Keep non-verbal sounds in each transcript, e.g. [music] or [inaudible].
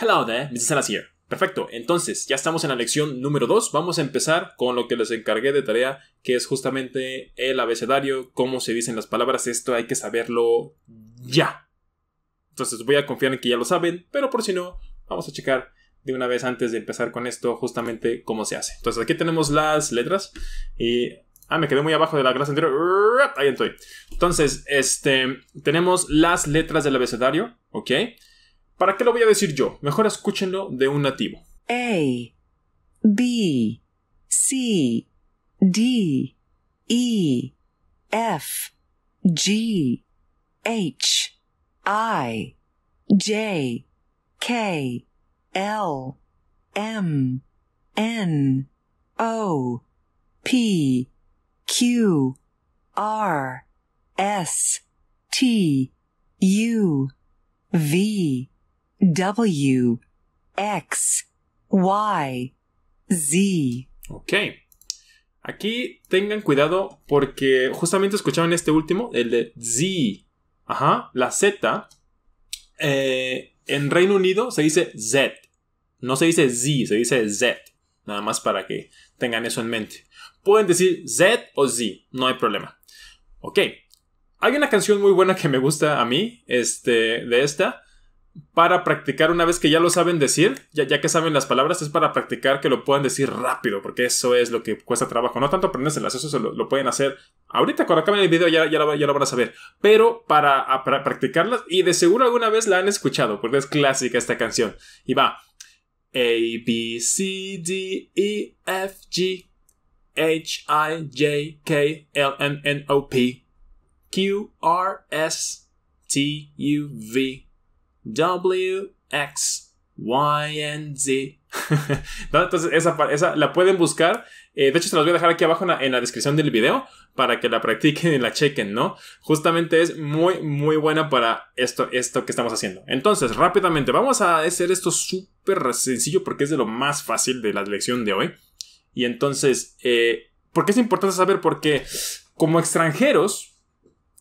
Hello there, Mr. Salas here. Perfecto, entonces ya estamos en la lección número 2. Vamos a empezar con lo que les encargué de tarea, que es justamente el abecedario, cómo se dicen las palabras. Esto hay que saberlo ya. Entonces voy a confiar en que ya lo saben, pero por si no, vamos a checar de una vez antes de empezar con esto justamente cómo se hace. Entonces aquí tenemos las letras y... Ah, me quedé muy abajo de la clase anterior. Ahí estoy. Entonces, este, tenemos las letras del abecedario, ¿ok? ¿Para qué lo voy a decir yo? Mejor escúchenlo de un nativo. A, B, C, D, E, F, G, H, I, J, K, L, M, N, O, P, Q, R, S, T, U, V, W, X, Y, Z. Ok. Aquí tengan cuidado porque justamente escucharon este último, el de Z. Ajá, la Z. Eh, en Reino Unido se dice Z. No se dice Z, se dice Z. Nada más para que tengan eso en mente. Pueden decir Z o Z, no hay problema. Ok. Hay una canción muy buena que me gusta a mí, este, de esta para practicar una vez que ya lo saben decir, ya, que saben las palabras, es para practicar que lo puedan decir rápido, porque eso es lo que cuesta trabajo. No tanto aprendérselas, eso lo, pueden hacer ahorita, cuando acaben el video ya, ya, lo, van a saber. Pero para, para practicarlas, y de seguro alguna vez la han escuchado, porque es clásica esta canción. Y va. A, B, C, D, E, F, G, H, I, J, K, L, M, N, O, P, Q, R, S, T, U, V. W, X, Y, Z. [laughs] Entonces, esa, esa, la pueden buscar. Eh, de hecho, se los voy a dejar aquí abajo en la, descripción del video para que la practiquen y la chequen, ¿no? Justamente es muy, muy buena para esto, esto que estamos haciendo. Entonces, rápidamente, vamos a hacer esto súper sencillo porque es de lo más fácil de la lección de hoy. Y entonces, eh, ¿por qué es importante saber? Porque como extranjeros,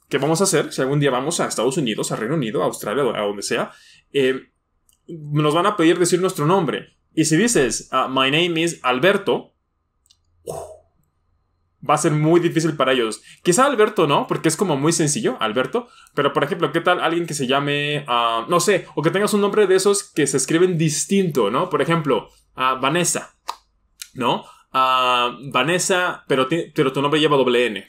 ¿Qué vamos a hacer si algún día vamos a Estados Unidos, a Reino Unido, a Australia, a donde sea, eh, nos van a pedir decir nuestro nombre. Y si dices, ah, my name is Alberto, ¡uh! va a ser muy difícil para ellos. Quizá Alberto no, porque es como muy sencillo, Alberto. Pero por ejemplo, ¿qué tal alguien que se llame, ah, no sé, o que tengas un nombre de esos que se escriben distinto, ¿no? Por ejemplo, ah, Vanessa, ¿no? Vanessa, pero, pero tu nombre lleva doble N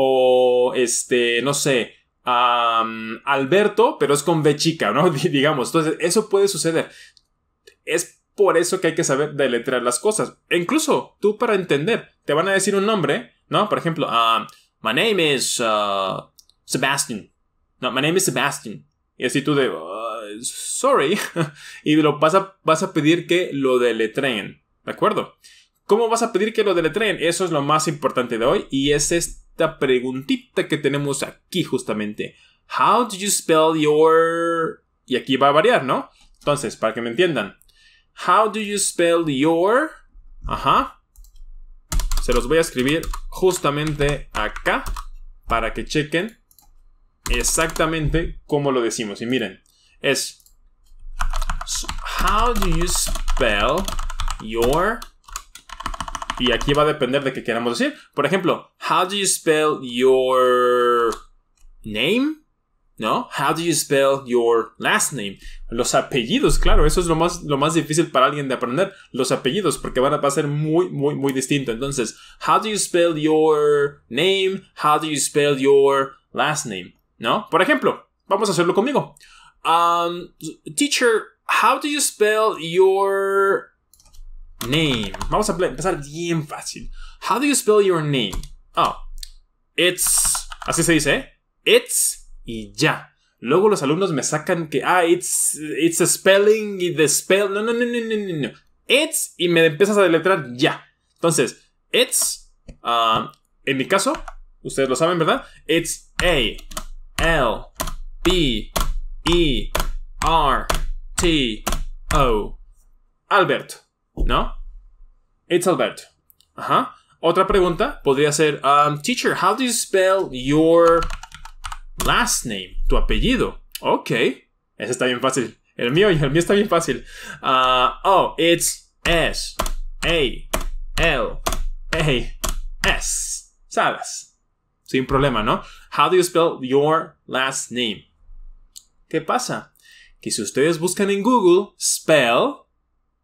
o este, no sé, Alberto, pero es con B chica, ¿no? [laughs] Digamos, entonces eso puede suceder. Es por eso que hay que saber deletrear las cosas. E incluso tú para entender, te van a decir un nombre, ¿no? Por ejemplo, my name is uh, Sebastian. No, my name is Sebastian. Y así tú de, uh, sorry. [laughs] y lo vas vas a pedir que lo deletreen. ¿De acuerdo? ¿Cómo vas a pedir que lo deletreen? Eso es lo más importante de hoy y ese es este preguntita que tenemos aquí justamente. How do you spell your... Y aquí va a variar, ¿no? Entonces, para que me entiendan. How do you spell your... Ajá. Se los voy a escribir justamente acá para que chequen exactamente cómo lo decimos. Y miren, es... How do you spell your y aquí va a depender de qué queramos decir. Por ejemplo, how do you spell your name? ¿No? How do you spell your last name? Los apellidos, claro, eso es lo más, lo más difícil para alguien de aprender. Los apellidos, porque van a, a ser muy, muy, muy distinto. Entonces, how do you spell your name? How do you spell your last name? ¿No? Por ejemplo, vamos a hacerlo conmigo. Um, teacher, how do you spell your Name. Vamos a empezar bien fácil. How do you spell your name? Oh, it's. Así se dice, ¿eh? It's y ya. Luego los alumnos me sacan que, ah, it's, it's a spelling y the spell. No, no, no, no, no, no, no. It's y me empiezas a deletrar ya. Entonces, it's, um, en mi caso, ustedes lo saben, ¿verdad? It's A, L, B, E, R, T, O. Alberto. ¿No? It's Alberto. Ajá. Otra pregunta podría ser, um, teacher, how do you spell your last name? Tu apellido. Ok. Ese está bien fácil. El mío, el mío está bien fácil. Uh, oh, it's S, A, L, A, S. ¿Sabes? Sin problema, ¿no? How do you spell your last name? ¿Qué pasa? Que si ustedes buscan en Google, spell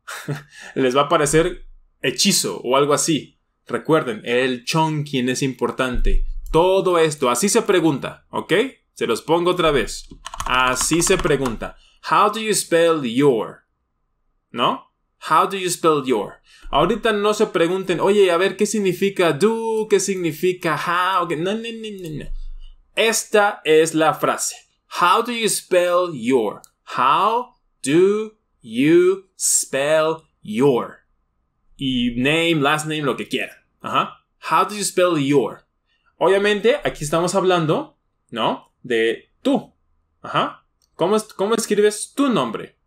[laughs] les va a parecer hechizo o algo así. Recuerden, el chon quien es importante. Todo esto, así se pregunta, ¿ok? Se los pongo otra vez. Así se pregunta. How do you spell your? ¿No? How do you spell your? Ahorita no se pregunten, oye, a ver, ¿qué significa do? ¿Qué significa how? No, no, no, no. Esta es la frase. How do you spell your? How do you spell your. Y name, last name, lo que quiera. Ajá. How do you spell your? Obviamente, aquí estamos hablando, ¿no? De tú. Ajá. ¿Cómo, escribes tu nombre?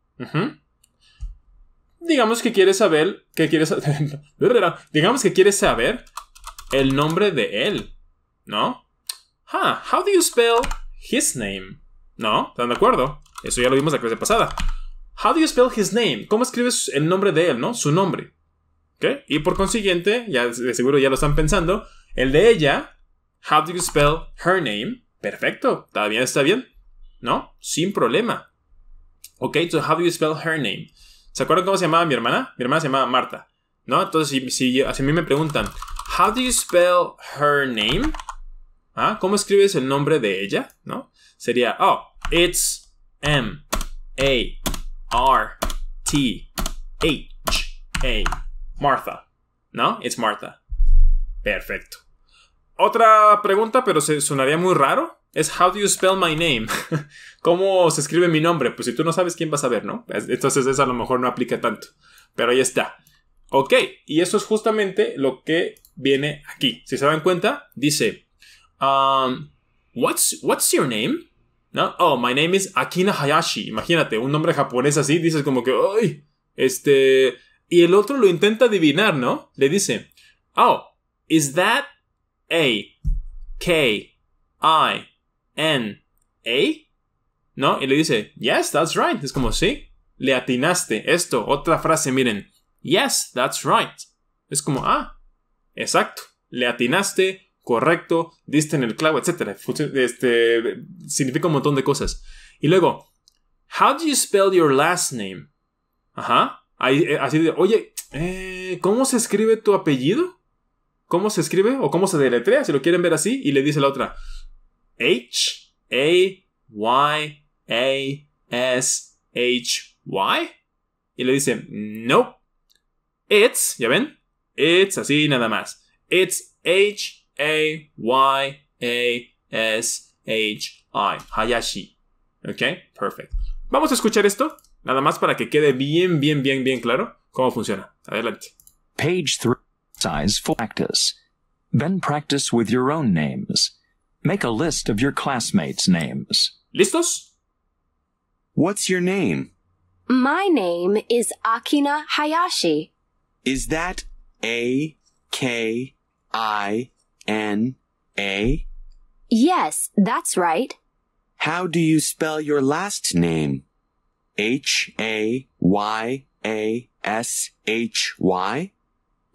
Digamos que quieres saber, que quieres, [laughs] digamos que quieres saber el nombre de él, ¿no? how do you spell his name? ¿No? ¿Están de acuerdo? Eso ya lo vimos la clase pasada. How do you spell his name? ¿Cómo escribes el nombre de él, no? Su nombre. Y por consiguiente, ya seguro ya lo están pensando, el de ella, how do you spell her name? Perfecto, todavía está bien. ¿No? Sin problema. Ok, so how do you spell her name? ¿Se acuerdan cómo se llamaba mi hermana? Mi hermana se llamaba Marta. ¿No? Entonces, si, a mí me preguntan, how do you spell her name? ¿Ah? ¿Cómo escribes el nombre de ella? ¿No? Sería, oh, it's M A R T H A. Martha. ¿No? It's Martha. Perfecto. Otra pregunta, pero se sonaría muy raro. Es How do you spell my name? [laughs] ¿Cómo se escribe mi nombre? Pues si tú no sabes quién vas a ver, ¿no? Entonces esa a lo mejor no aplica tanto. Pero ahí está. Ok, y eso es justamente lo que viene aquí. Si se dan cuenta, dice, um, what's, what's your name? Oh, my name is Akina Hayashi. Imagínate, un nombre japonés así, dices como que, ¡ay! Este. Y el otro lo intenta adivinar, ¿no? Le dice, Oh, is that A, K, I, N, A? ¿No? Y le dice, Yes, that's right. Es como, sí, le atinaste. Esto, otra frase, miren. Yes, that's right. Es como, ah, exacto. Le atinaste, correcto, diste en el clavo, etc. Este, significa un montón de cosas. Y luego, how do you spell your last name? Ajá. Eh, así de, oye, eh, ¿cómo se escribe tu apellido? ¿Cómo se escribe? O cómo se deletrea, si lo quieren ver así. Y le dice la otra, H, A, Y, A, S, H, Y. Y le dice, no. It's, ya ven, it's así nada más. It's H, A Y A S H I. Hayashi. okay, Perfect. Vamos a escuchar esto, nada más para que quede bien, bien, bien, bien claro cómo funciona. Adelante. Page 3. Size for practice. Then practice with your own names. Make a list of your classmates' names. ¿Listos? What's your name? My name is Akina Hayashi. Is that A K I N A? Yes, that's right. How do you spell your last name? H A Y A S H Y?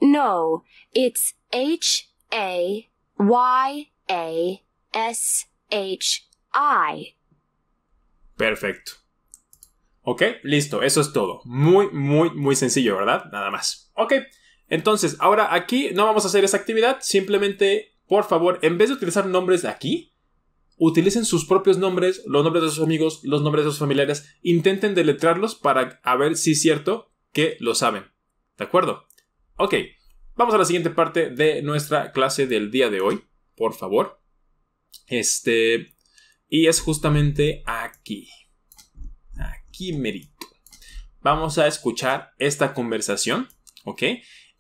No, it's H A Y A S H I. Perfecto. Ok, listo, eso es todo. Muy, muy, muy sencillo, ¿verdad? Nada más. Ok. Entonces, ahora aquí no vamos a hacer esa actividad, simplemente, por favor, en vez de utilizar nombres aquí, utilicen sus propios nombres, los nombres de sus amigos, los nombres de sus familiares, intenten deletrarlos para ver si es cierto que lo saben. ¿De acuerdo? Ok, vamos a la siguiente parte de nuestra clase del día de hoy, por favor. Este, y es justamente aquí. Aquí merito. Vamos a escuchar esta conversación, ¿ok?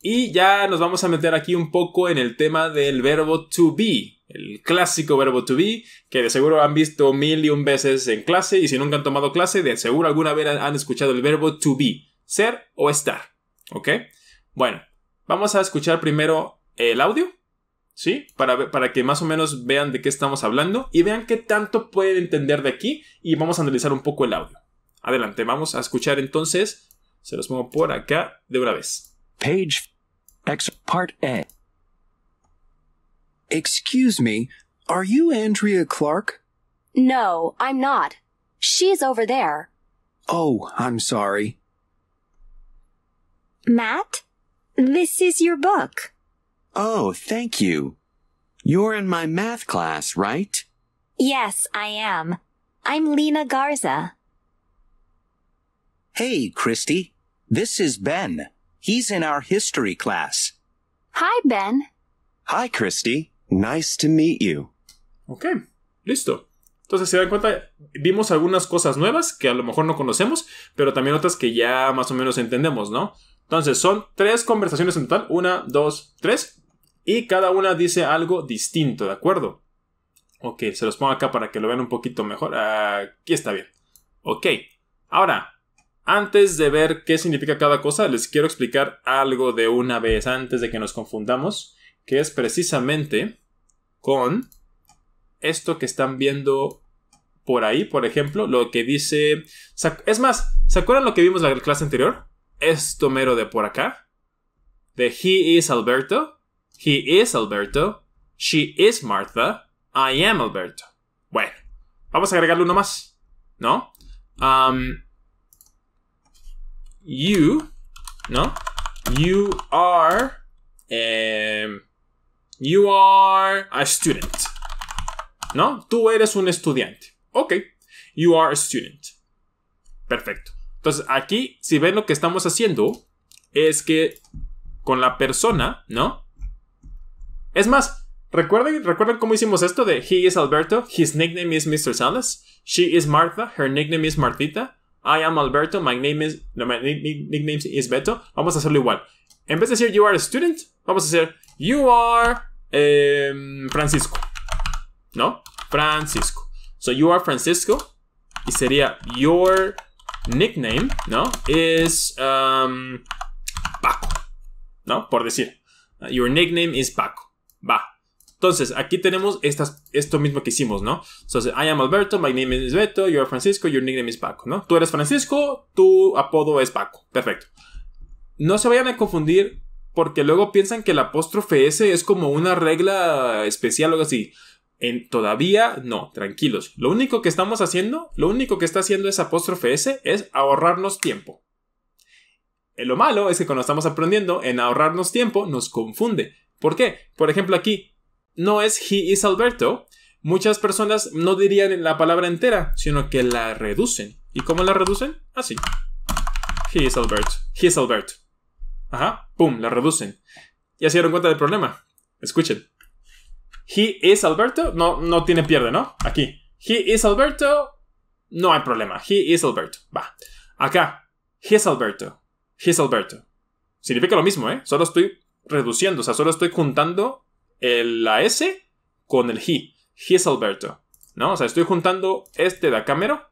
Y ya nos vamos a meter aquí un poco en el tema del verbo to be, el clásico verbo to be, que de seguro han visto mil y un veces en clase y si nunca han tomado clase, de seguro alguna vez han escuchado el verbo to be, ser o estar. ¿Ok? Bueno, vamos a escuchar primero el audio, ¿sí? Para, para que más o menos vean de qué estamos hablando y vean qué tanto pueden entender de aquí y vamos a analizar un poco el audio. Adelante, vamos a escuchar entonces, se los pongo por acá de una vez. Page X Part A. Excuse me, are you Andrea Clark? No, I'm not. She's over there. Oh, I'm sorry. Matt, this is your book. Oh, thank you. You're in my math class, right? Yes, I am. I'm Lena Garza. Hey, Christy. This is Ben. He's in our history class. Hi, Ben. Hi, Christy. Nice to meet you. Ok, listo. Entonces se dan cuenta, vimos algunas cosas nuevas que a lo mejor no conocemos, pero también otras que ya más o menos entendemos, ¿no? Entonces son tres conversaciones en total, una, dos, tres, y cada una dice algo distinto, ¿de acuerdo? Ok, se los pongo acá para que lo vean un poquito mejor. Aquí está bien. Ok, ahora antes de ver qué significa cada cosa, les quiero explicar algo de una vez antes de que nos confundamos, que es precisamente con esto que están viendo por ahí, por ejemplo, lo que dice... Es más, ¿se acuerdan lo que vimos en la clase anterior? Esto mero de por acá. De he is Alberto, he is Alberto, she is Martha, I am Alberto. Bueno, vamos a agregarle uno más, ¿no? Um, you, ¿no? You are, em, you are a student, ¿no? Tú eres un estudiante. Ok, you are a student. Perfecto. Entonces aquí, si ven lo que estamos haciendo, es que con la persona, ¿no? Es más, ¿recuerden, ¿recuerden cómo hicimos esto de he is Alberto, his nickname is Mr. Salas, she is Martha, her nickname is Martita? I am Alberto, my name is, no, my nickname is Beto, vamos a hacerlo igual. En vez de decir you are a student, vamos a hacer you are eh, Francisco. ¿No? Francisco. So you are Francisco. Y sería your nickname, ¿no? Is um, Paco. ¿No? Por decir. Your nickname is Paco. Va. Entonces, aquí tenemos esto mismo que hicimos, ¿no? Entonces, I am Alberto, my name is Beto, you are Francisco, your nickname is Paco, ¿no? Tú eres Francisco, tu apodo es Paco. Perfecto. No se vayan a confundir porque luego piensan que el apóstrofe S es como una regla especial o algo así. En, todavía no, tranquilos. Lo único que estamos haciendo, lo único que está haciendo ese apóstrofe S es ahorrarnos tiempo. Eh, lo malo es que cuando estamos aprendiendo en ahorrarnos tiempo nos confunde. ¿Por qué? Por ejemplo aquí, no es he is Alberto, muchas personas no dirían la palabra entera, sino que la reducen. ¿Y cómo la reducen? Así. He is Alberto. He is Alberto. Ajá. Pum, la reducen. Ya se dieron cuenta del problema. Escuchen. He is Alberto. No, no tiene pierde, ¿no? Aquí. He is Alberto. No hay problema. He is Alberto. Va. Acá. He is Alberto. He is Alberto. Significa lo mismo, ¿eh? Solo estoy reduciendo, o sea, solo estoy juntando la S con el he. He es Alberto. ¿No? O sea, estoy juntando este de mero.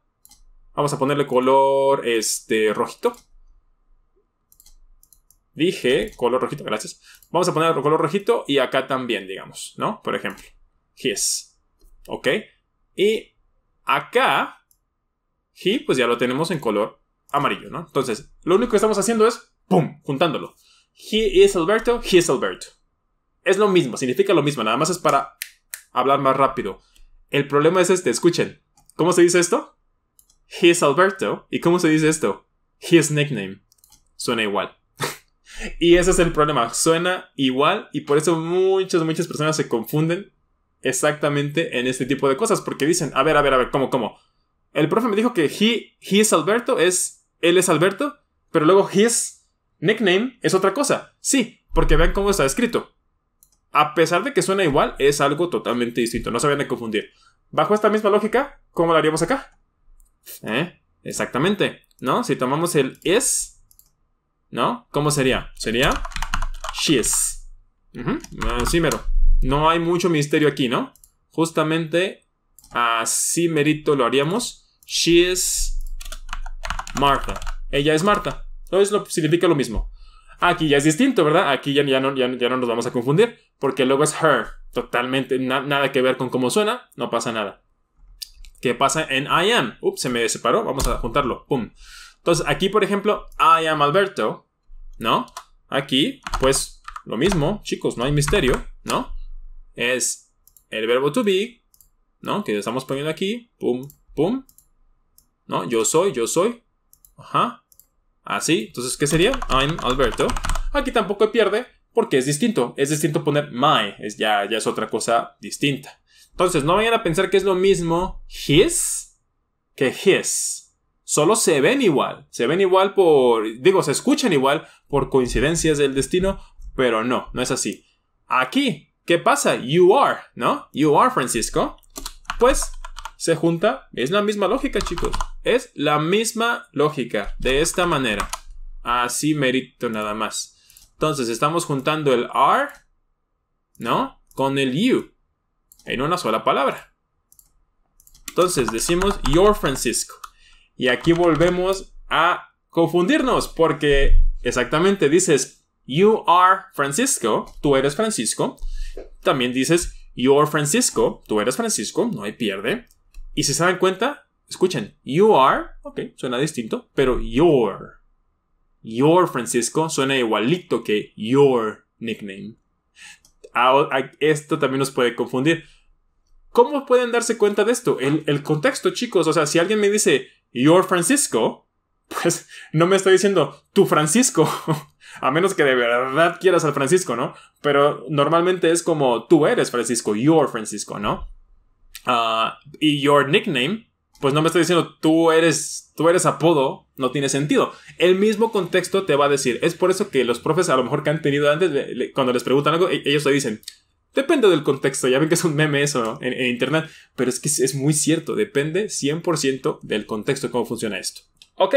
Vamos a ponerle color este rojito. Dije color rojito, gracias. Vamos a poner color rojito y acá también, digamos, ¿no? Por ejemplo, his. ¿Ok? Y acá, he, pues ya lo tenemos en color amarillo, ¿no? Entonces, lo único que estamos haciendo es, ¡pum!, juntándolo. He is Alberto, he is Alberto. Es lo mismo, significa lo mismo, nada más es para hablar más rápido. El problema es este, escuchen. ¿Cómo se dice esto? He is Alberto. ¿Y cómo se dice esto? His nickname. Suena igual. [laughs] y ese es el problema, suena igual y por eso muchas, muchas personas se confunden exactamente en este tipo de cosas porque dicen, a ver, a ver, a ver, ¿cómo, cómo? El profe me dijo que he, is Alberto es, él es Alberto, pero luego his nickname es otra cosa. Sí, porque vean cómo está escrito a pesar de que suena igual, es algo totalmente distinto. No se vayan a confundir. Bajo esta misma lógica, ¿cómo lo haríamos acá? ¿Eh? Exactamente, ¿no? Si tomamos el es, ¿no? ¿Cómo sería? Sería she is. No hay mucho misterio aquí, ¿no? Justamente así merito lo haríamos. She is Martha. Ella es Marta. Entonces lo, significa lo mismo. Aquí ya es distinto, ¿verdad? Aquí ya, no, nos vamos a confundir, porque luego es her, totalmente, nada que ver con cómo suena, no pasa nada. ¿Qué pasa en I am? Ups, se me separó, vamos a juntarlo, pum. Entonces, aquí, por ejemplo, I am Alberto, ¿no? Aquí, pues, lo mismo, chicos, no hay misterio, ¿no? Es el verbo to be, ¿no? Que estamos poniendo aquí, pum, pum, ¿no? Yo soy, yo soy, ajá, Así, ¿Ah, entonces, ¿qué sería? I'm Alberto. Aquí tampoco pierde porque es distinto. Es distinto poner my, es ya, ya es otra cosa distinta. Entonces, no vayan a pensar que es lo mismo his que his. Solo se ven igual. Se ven igual por, digo, se escuchan igual por coincidencias del destino, pero no, no es así. Aquí, ¿qué pasa? You are, ¿no? You are Francisco. Pues se junta, es la misma lógica, chicos. Es la misma lógica, de esta manera. Así merito nada más. Entonces estamos juntando el R, ¿no? Con el you, en una sola palabra. Entonces decimos your Francisco. Y aquí volvemos a confundirnos, porque exactamente dices you are Francisco, tú eres Francisco. También dices Your Francisco, tú eres Francisco, no hay pierde. Y si se dan cuenta, Escuchen, you are, ok, suena distinto, pero your. Your Francisco suena igualito que your nickname. Ah, esto también nos puede confundir. ¿Cómo pueden darse cuenta de esto? El, contexto, chicos. O sea, si alguien me dice your Francisco, [laughs] pues no me está diciendo tu Francisco. [laughs] A menos que de verdad quieras al Francisco, ¿no? Pero normalmente es como tú eres Francisco, your Francisco, ¿no? Ah, y your nickname pues no me está diciendo tú eres, tú eres apodo, no tiene sentido. El mismo contexto te va a decir. Es por eso que los profes, a lo mejor que han tenido antes, cuando les preguntan algo, e, ellos te dicen, depende del contexto. Ya ven que es un meme eso en, internet, pero es que es, muy cierto, depende 100% del contexto de cómo funciona esto. Ok,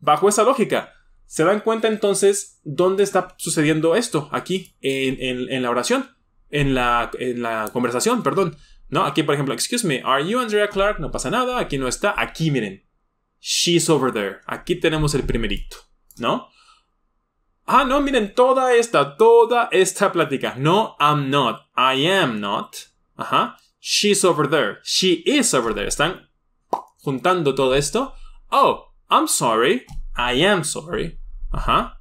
bajo esa lógica, se dan cuenta entonces dónde está sucediendo esto aquí, en, la oración, en la, en la conversación, perdón. ¿No? Aquí, por ejemplo, excuse me, are you Andrea Clark? No pasa nada, aquí no está. Aquí, miren, she's over there. Aquí tenemos el primerito, ¿no? Ah, no, miren, toda esta, toda esta plática. No, I'm not, I am not. Ajá. She's over there. She is over there. Están juntando todo esto. Oh, I'm sorry. I am sorry. Ajá.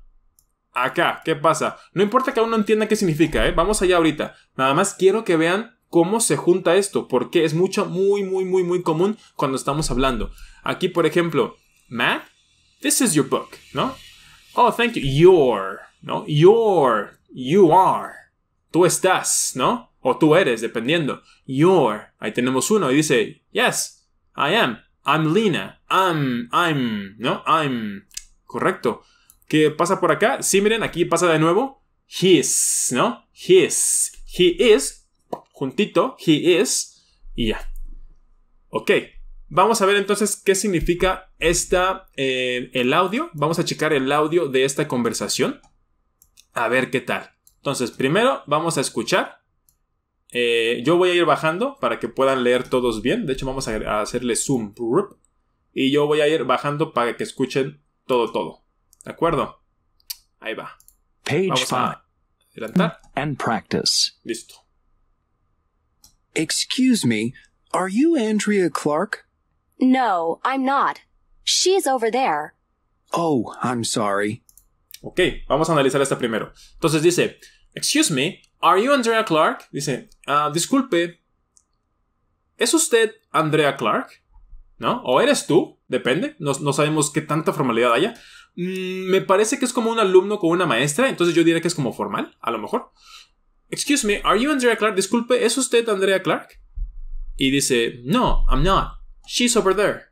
Acá, ¿qué pasa? No importa que aún no entienda qué significa, ¿eh? Vamos allá ahorita. Nada más quiero que vean ¿Cómo se junta esto? Porque es mucho, muy, muy, muy, muy común cuando estamos hablando. Aquí, por ejemplo, Matt, this is your book, ¿no? Oh, thank you. Your, ¿no? Your, you are. Tú estás, ¿no? O tú eres, dependiendo. Your. Ahí tenemos uno y dice, yes, I am. I'm Lina. I'm, I'm, ¿no? I'm. Correcto. ¿Qué pasa por acá? Sí, miren, aquí pasa de nuevo. His, ¿no? His. He is juntito, he is, y ya. Ok, vamos a ver entonces qué significa esta, eh, el audio. Vamos a checar el audio de esta conversación. A ver qué tal. Entonces, primero vamos a escuchar. Eh, yo voy a ir bajando para que puedan leer todos bien. De hecho, vamos a, hacerle zoom. Y yo voy a ir bajando para que escuchen todo, todo. ¿De acuerdo? Ahí va. Page vamos a adelantar. practice. Listo. Excuse me, are you Andrea Clark? No, I'm not. She's over there. Oh, I'm sorry. Ok, vamos a analizar esta primero. Entonces dice, Excuse me, are you Andrea Clark? Dice, uh, disculpe, ¿es usted Andrea Clark? ¿No? ¿O eres tú? Depende, no, sabemos qué tanta formalidad haya. Mm, me parece que es como un alumno con una maestra, entonces yo diría que es como formal, a lo mejor. Excuse me, are you Andrea Clark? Disculpe, ¿es usted Andrea Clark? Y dice, no, I'm not. She's over there.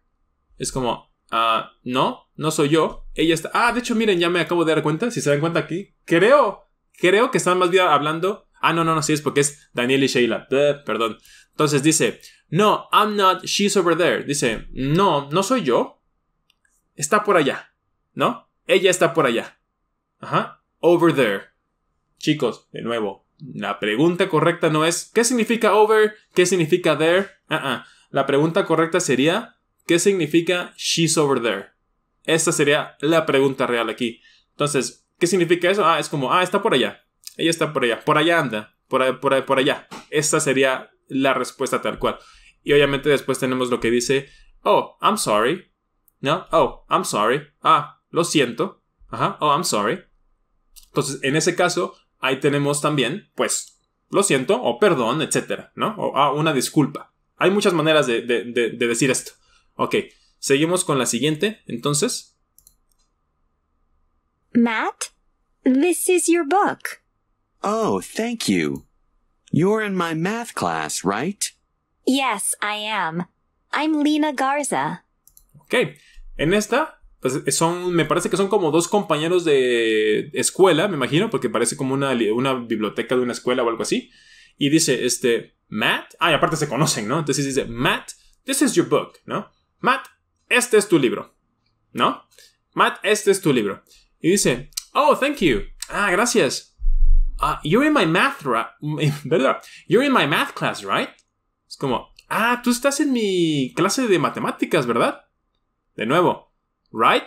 Es como, ah, no, no soy yo. Ella está. Ah, de hecho, miren, ya me acabo de dar cuenta. Si se dan cuenta aquí, creo, creo que están más bien hablando. Ah, no, no, no, sí es porque es Daniel y Sheila. perdón. Entonces dice, no, I'm not, she's over there. Dice, no, no soy yo. Está por allá, ¿no? Ella está por allá. Ajá, over there. Chicos, de nuevo, la pregunta correcta no es ¿qué significa over? ¿Qué significa there? Uh-uh. La pregunta correcta sería ¿qué significa she's over there? Esta sería la pregunta real aquí. Entonces, ¿qué significa eso? Ah, es como, ah, está por allá. Ella está por allá. Por allá anda. Por, por, por allá. Esta sería la respuesta tal cual. Y obviamente después tenemos lo que dice, oh, I'm sorry. ¿No? Oh, I'm sorry. Ah, lo siento. Ajá. Oh, I'm sorry. Entonces, en ese caso, Ahí tenemos también, pues, lo siento, o perdón, etcétera, ¿no? O ah, una disculpa. Hay muchas maneras de, de, de, decir esto. Ok, seguimos con la siguiente, entonces. Matt, this is your book. Oh, thank you. You're in my math class, right? Yes, I am. I'm Lena Garza. Ok, en esta pues, son, me parece que son como dos compañeros de escuela, me imagino, porque parece como una, una biblioteca de una escuela o algo así. Y dice, este, Matt, ah, y aparte se conocen, ¿no? Entonces dice, Matt, this is your book, ¿no? Matt, este es tu libro, ¿no? Matt, este es tu libro. Y dice, oh, thank you. Ah, gracias. Ah, you're in my math, [laughs] ¿verdad? You're in my math class, right? Es como, ah, tú estás en mi clase de matemáticas, ¿verdad? De nuevo, right,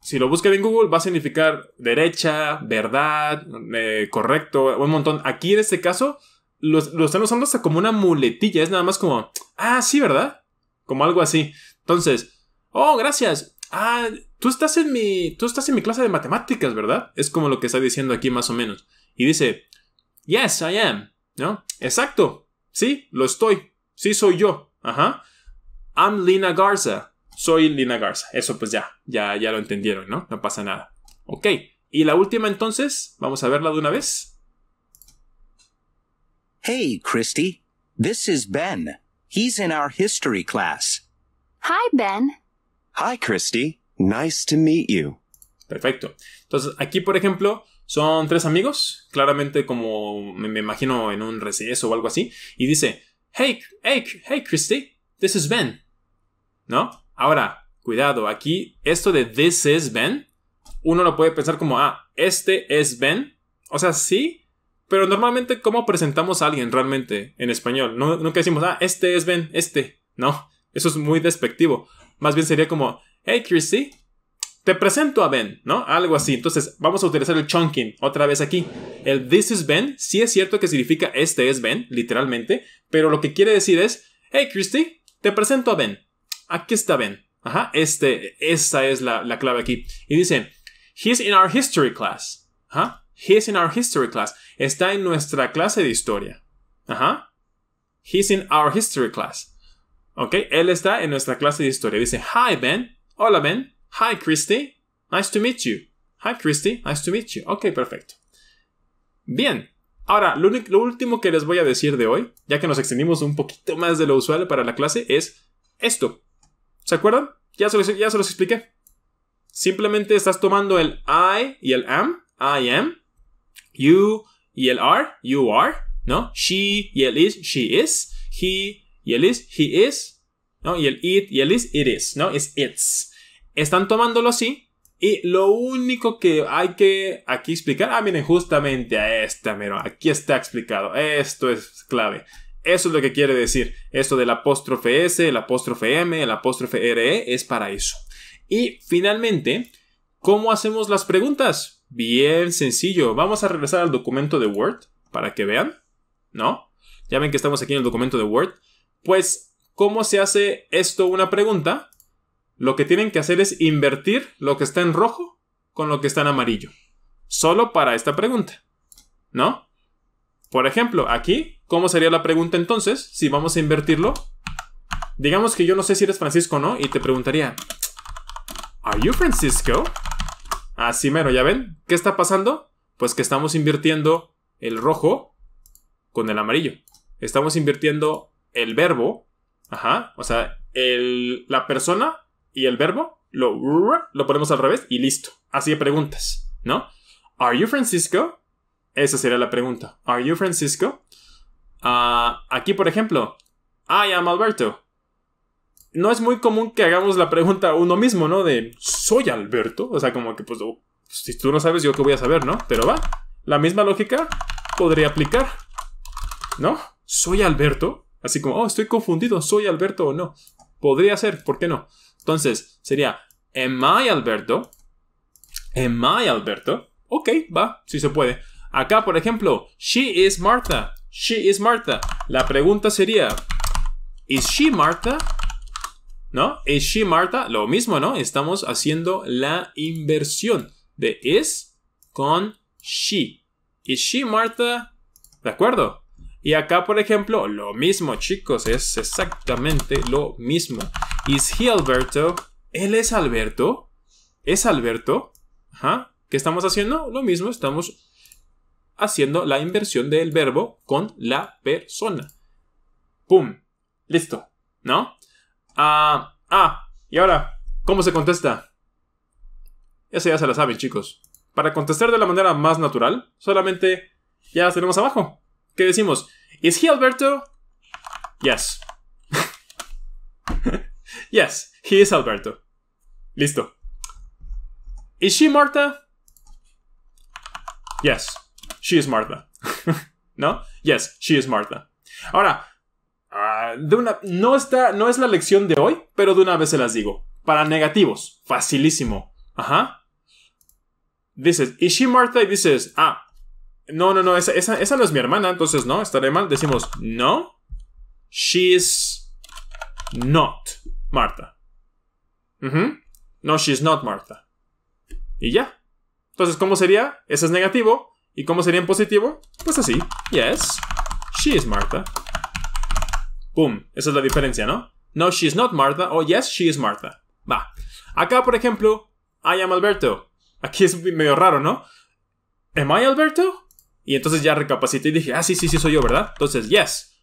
si lo buscan en Google, va a significar derecha, verdad, eh, correcto, un montón. Aquí en este caso, lo, lo están usando hasta como una muletilla. Es nada más como, ah, sí, ¿verdad? Como algo así. Entonces, oh, gracias. Ah, tú estás en mi, tú estás en mi clase de matemáticas, ¿verdad? Es como lo que está diciendo aquí más o menos. Y dice, yes, I am. ¿No? Exacto. Sí, lo estoy. Sí, soy yo. Ajá. I'm Lina Garza soy Lina Garza. Eso pues ya, ya, ya lo entendieron, ¿no? No pasa nada. Ok. Y la última entonces, vamos a verla de una vez. Hey, Christy. This is Ben. He's in our history class. Hi, Ben. Hi, Christy. Nice to meet you. Perfecto. Entonces, aquí, por ejemplo, son tres amigos, claramente como me, imagino en un receso o algo así, y dice, hey, hey, hey, Christy, this is Ben. ¿No? Ahora, cuidado, aquí esto de this is Ben, uno lo puede pensar como, ah, este es Ben. O sea, sí, pero normalmente cómo presentamos a alguien realmente en español. No, nunca decimos, ah, este es Ben, este. No, eso es muy despectivo. Más bien sería como, hey Christy, te presento a Ben, ¿no? Algo así. Entonces, vamos a utilizar el chunking otra vez aquí. El this is Ben, sí es cierto que significa este es Ben, literalmente, pero lo que quiere decir es, hey Christy, te presento a Ben. Aquí está Ben. Ajá, este, esta es la, clave aquí. Y dice, he's in our history class. Ajá, he's in our history class. Está en nuestra clase de historia. Ajá, he's in our history class. Ok, él está en nuestra clase de historia. Dice, hi Ben. Hola Ben. Hi Christy. Nice to meet you. Hi Christy. Nice to meet you. Ok, perfecto. Bien, Ahora, lo, lo, último que les voy a decir de hoy, ya que nos extendimos un poquito más de lo usual para la clase, es esto. ¿Se acuerdan? Ya se los, ya se los expliqué. Simplemente estás tomando el I y el am, I am, you y el are, you are, ¿no? She y el is, she is, he y el is, he is, ¿no? Y el it y el is, it is, ¿no? Es its. Están tomándolo así y lo único que hay que aquí explicar, ah, miren, justamente a esta, mero, aquí está explicado, esto es clave. Eso es lo que quiere decir. Esto del apóstrofe S, el apóstrofe M, el apóstrofe RE es para eso. Y finalmente, ¿cómo hacemos las preguntas? Bien sencillo. Vamos a regresar al documento de Word para que vean. ¿No? Ya ven que estamos aquí en el documento de Word. Pues, ¿cómo se hace esto una pregunta? Lo que tienen que hacer es invertir lo que está en rojo con lo que está en amarillo. Solo para esta pregunta. ¿No? Por ejemplo, aquí ¿Cómo sería la pregunta entonces? Si vamos a invertirlo. Digamos que yo no sé si eres Francisco o no, y te preguntaría, ¿Are you Francisco? Así mero, ¿ya ven? ¿Qué está pasando? Pues que estamos invirtiendo el rojo con el amarillo. Estamos invirtiendo el verbo, ajá, o sea, la persona y el verbo, lo, lo ponemos al revés y listo. Así de preguntas, ¿no? ¿Are you Francisco? Esa sería la pregunta. ¿Are you Francisco? Ah, aquí, por ejemplo, I am Alberto. No es muy común que hagamos la pregunta uno mismo, ¿no? De, ¿soy Alberto? O sea, como que, pues, oh, si tú no sabes, yo qué voy a saber, ¿no? Pero va, la misma lógica podría aplicar, ¿no? ¿Soy Alberto? Así como, oh, estoy confundido, ¿soy Alberto o no? Podría ser, ¿por qué no? Entonces, sería, ¿am I Alberto? ¿Am I Alberto? Ok, va, si se puede. Acá, por ejemplo, she is Martha. She is Martha. La pregunta sería, ¿is she Martha? ¿No? ¿Is she Martha? Lo mismo, ¿no? Estamos haciendo la inversión de is con she. ¿Is she Martha? ¿De acuerdo? Y acá, por ejemplo, lo mismo, chicos. Es exactamente lo mismo. ¿Is he Alberto? ¿Él es Alberto? ¿Es Alberto? ¿Qué estamos haciendo? Lo mismo, estamos haciendo la inversión del verbo con la persona. ¡Pum! Listo, ¿no? Ah, ah, y ahora, ¿cómo se contesta? Esa ya se la saben, chicos. Para contestar de la manera más natural, solamente ya tenemos abajo. ¿Qué decimos? ¿Is he Alberto? Yes. [laughs] yes, he is Alberto. Listo. ¿Is she Marta? Yes she is Martha. [laughs] ¿No? Yes, she is Martha. Ahora, ah, de una, no, está, no es la lección de hoy, pero de una vez se las digo. Para negativos, facilísimo. Ajá. Dices, ¿is she Martha? Y dices, ah, no, no, no, esa, no es mi hermana, entonces no, estaré mal. Decimos, no, she is not Martha. No, she No, not Martha. Y ya. Entonces, ¿cómo sería? Ese es negativo. ¿Y cómo sería en positivo? Pues así. Yes, she is Martha. Boom. Esa es la diferencia, ¿no? No, she is not Martha. O oh, yes, she is Martha. Va. Acá, por ejemplo, I am Alberto. Aquí es medio raro, ¿no? ¿Am I Alberto? Y entonces ya recapacité y dije, ah, sí, sí, sí, soy yo, ¿verdad? Entonces, yes,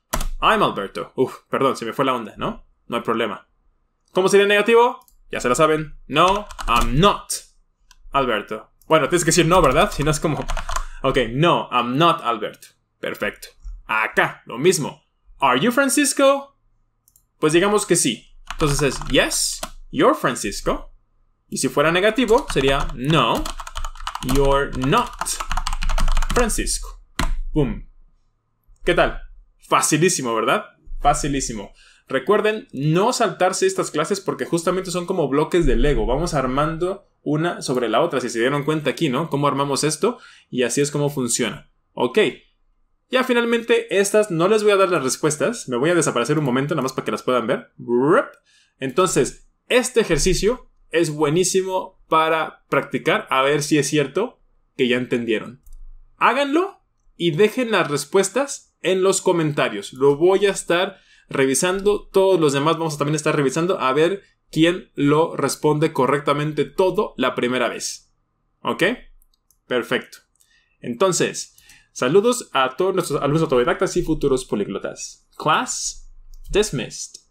I'm Alberto. Uf, perdón, se me fue la onda, ¿no? No hay problema. ¿Cómo sería en negativo? Ya se la saben. No, I'm not Alberto. Bueno, tienes que decir no, ¿verdad? Si no es como, Ok, no, I'm not Alberto. Perfecto. Acá, lo mismo. Are you Francisco? Pues digamos que sí. Entonces es yes, you're Francisco. Y si fuera negativo, sería no, you're not Francisco. Boom. ¿Qué tal? Facilísimo, ¿verdad? Facilísimo. Recuerden no saltarse estas clases porque justamente son como bloques de Lego. Vamos armando una sobre la otra. Si se dieron cuenta aquí, ¿no? Cómo armamos esto y así es como funciona. Ok. Ya finalmente, estas no les voy a dar las respuestas. Me voy a desaparecer un momento, nada más para que las puedan ver. Entonces, este ejercicio es buenísimo para practicar, a ver si es cierto que ya entendieron. Háganlo y dejen las respuestas en los comentarios. Lo voy a estar revisando. Todos los demás vamos a también estar revisando a ver quien lo responde correctamente todo la primera vez. ¿Ok? Perfecto. Entonces, saludos a todos nuestros alumnos autodidactas y futuros políglotas. Class dismissed.